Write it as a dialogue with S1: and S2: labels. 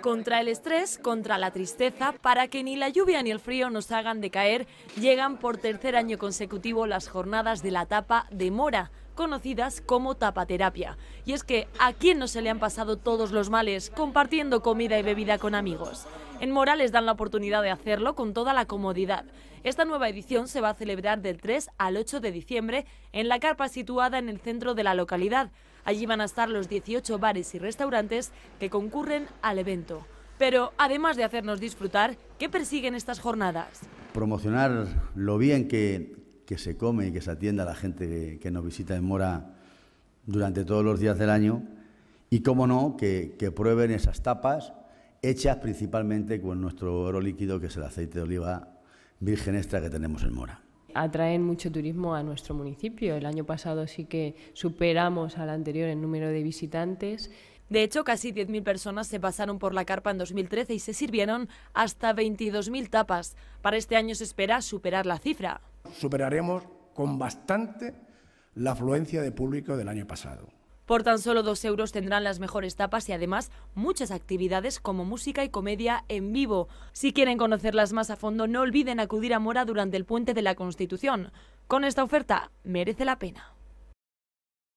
S1: Contra el estrés, contra la tristeza, para que ni la lluvia ni el frío nos hagan decaer, llegan por tercer año consecutivo las jornadas de la tapa de Mora, conocidas como tapaterapia. Y es que, ¿a quién no se le han pasado todos los males compartiendo comida y bebida con amigos? En Mora les dan la oportunidad de hacerlo con toda la comodidad. Esta nueva edición se va a celebrar del 3 al 8 de diciembre en la carpa situada en el centro de la localidad. Allí van a estar los 18 bares y restaurantes que concurren al evento. Pero además de hacernos disfrutar, ¿qué persiguen estas jornadas?
S2: Promocionar lo bien que, se come y que se atienda a la gente que, nos visita en Mora durante todos los días del año y, cómo no, que prueben esas tapas hechas principalmente con nuestro oro líquido, que es el aceite de oliva virgen extra que tenemos en Mora.
S3: Atraen mucho turismo a nuestro municipio. El año pasado sí que superamos al anterior en número de visitantes. De hecho, casi 10.000 personas
S1: se pasaron por la carpa en 2013 y se sirvieron hasta 22.000 tapas. Para este año se espera superar la cifra.
S4: Superaremos con bastante la afluencia de público del año pasado.
S1: Por tan solo dos euros tendrán las mejores tapas y además muchas actividades como música y comedia en vivo. Si quieren conocerlas más a fondo, no olviden acudir a Mora durante el puente de la Constitución. Con esta oferta merece la pena.